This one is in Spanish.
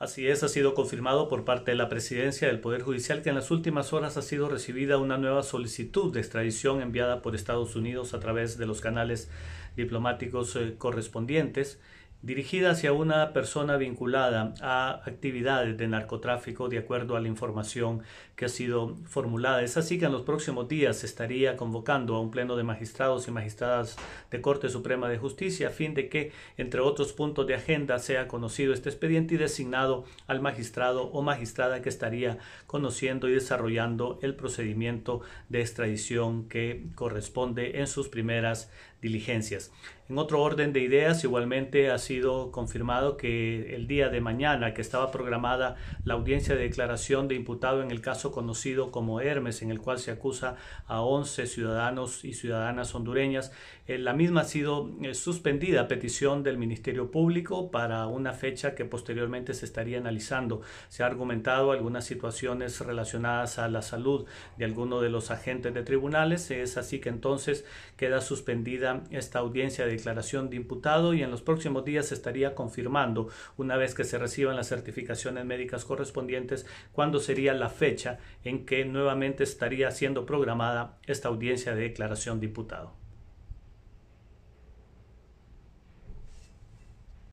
Así es, ha sido confirmado por parte de la Presidencia del Poder Judicial que en las últimas horas ha sido recibida una nueva solicitud de extradición enviada por Estados Unidos a través de los canales diplomáticos eh, correspondientes dirigida hacia una persona vinculada a actividades de narcotráfico de acuerdo a la información que ha sido formulada. Es así que en los próximos días se estaría convocando a un pleno de magistrados y magistradas de Corte Suprema de Justicia a fin de que, entre otros puntos de agenda, sea conocido este expediente y designado al magistrado o magistrada que estaría conociendo y desarrollando el procedimiento de extradición que corresponde en sus primeras diligencias. En otro orden de ideas, igualmente, sido confirmado que el día de mañana, que estaba programada la audiencia de declaración de imputado en el caso conocido como Hermes, en el cual se acusa a 11 ciudadanos y ciudadanas hondureñas, eh, la misma ha sido eh, suspendida a petición del Ministerio Público para una fecha que posteriormente se estaría analizando. Se ha argumentado algunas situaciones relacionadas a la salud de alguno de los agentes de tribunales. Es así que entonces queda suspendida esta audiencia de declaración de imputado y en los próximos días se estaría confirmando, una vez que se reciban las certificaciones médicas correspondientes, cuándo sería la fecha en que nuevamente estaría siendo programada esta audiencia de declaración diputado.